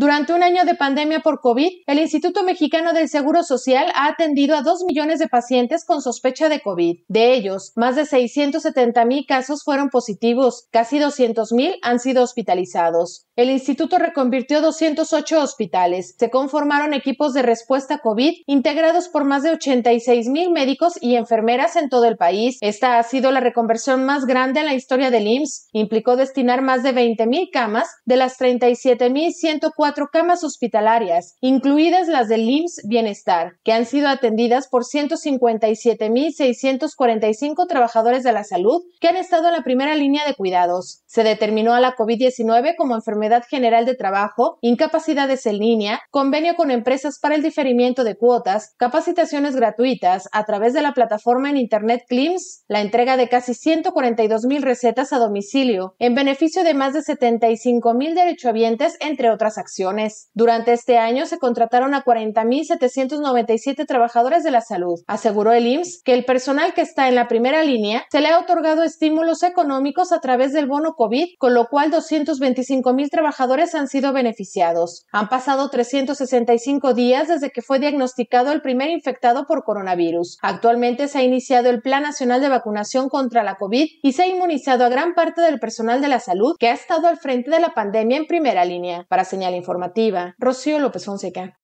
Durante un año de pandemia por COVID, el Instituto Mexicano del Seguro Social ha atendido a 2 millones de pacientes con sospecha de COVID. De ellos, más de 670 mil casos fueron positivos, casi 200 mil han sido hospitalizados. El instituto reconvirtió 208 hospitales. Se conformaron equipos de respuesta COVID integrados por más de 86 mil médicos y enfermeras en todo el país. Esta ha sido la reconversión más grande en la historia del IMSS. Implicó destinar más de 20 mil camas de las 37 mil cuatro camas hospitalarias, incluidas las del IMSS Bienestar, que han sido atendidas por 157.645 trabajadores de la salud que han estado en la primera línea de cuidados. Se determinó a la COVID-19 como enfermedad general de trabajo, incapacidades en línea, convenio con empresas para el diferimiento de cuotas, capacitaciones gratuitas a través de la plataforma en Internet CLIMS, la entrega de casi 142.000 recetas a domicilio, en beneficio de más de 75.000 derechohabientes, entre otras acciones. Durante este año se contrataron a 40.797 trabajadores de la salud. Aseguró el IMSS que el personal que está en la primera línea se le ha otorgado estímulos económicos a través del bono COVID, con lo cual 225.000 trabajadores han sido beneficiados. Han pasado 365 días desde que fue diagnosticado el primer infectado por coronavirus. Actualmente se ha iniciado el Plan Nacional de Vacunación contra la COVID y se ha inmunizado a gran parte del personal de la salud que ha estado al frente de la pandemia en primera línea. Para señalar. Rocío López Fonseca.